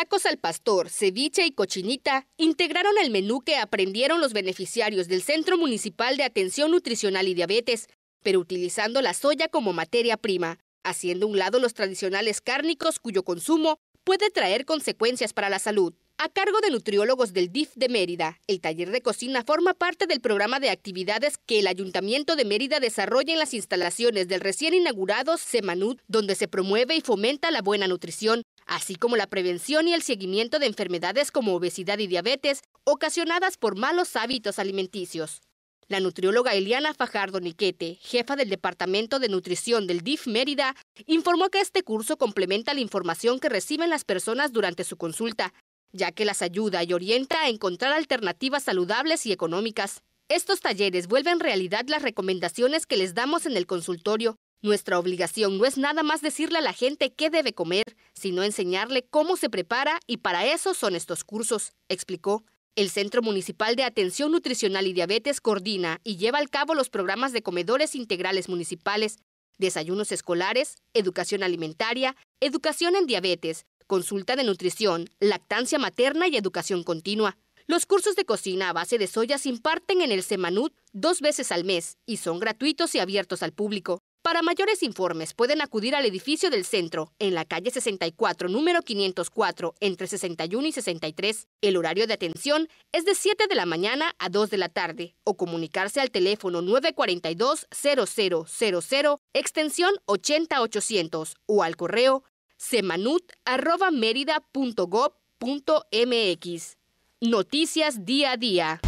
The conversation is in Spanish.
tacos al pastor, ceviche y cochinita integraron el menú que aprendieron los beneficiarios del Centro Municipal de Atención Nutricional y Diabetes, pero utilizando la soya como materia prima, haciendo un lado los tradicionales cárnicos cuyo consumo puede traer consecuencias para la salud. A cargo de nutriólogos del DIF de Mérida, el taller de cocina forma parte del programa de actividades que el Ayuntamiento de Mérida desarrolla en las instalaciones del recién inaugurado Semanut, donde se promueve y fomenta la buena nutrición, así como la prevención y el seguimiento de enfermedades como obesidad y diabetes ocasionadas por malos hábitos alimenticios. La nutrióloga Eliana Fajardo Niquete, jefa del Departamento de Nutrición del DIF Mérida, informó que este curso complementa la información que reciben las personas durante su consulta, ya que las ayuda y orienta a encontrar alternativas saludables y económicas. Estos talleres vuelven realidad las recomendaciones que les damos en el consultorio. Nuestra obligación no es nada más decirle a la gente qué debe comer, sino enseñarle cómo se prepara y para eso son estos cursos, explicó. El Centro Municipal de Atención Nutricional y Diabetes coordina y lleva al cabo los programas de comedores integrales municipales, desayunos escolares, educación alimentaria, educación en diabetes, consulta de nutrición, lactancia materna y educación continua. Los cursos de cocina a base de soya se imparten en el Semanut dos veces al mes y son gratuitos y abiertos al público. Para mayores informes pueden acudir al edificio del centro, en la calle 64, número 504, entre 61 y 63. El horario de atención es de 7 de la mañana a 2 de la tarde o comunicarse al teléfono 942-0000, extensión 80800 o al correo semanut.mérida.gov.mx. Noticias día a día.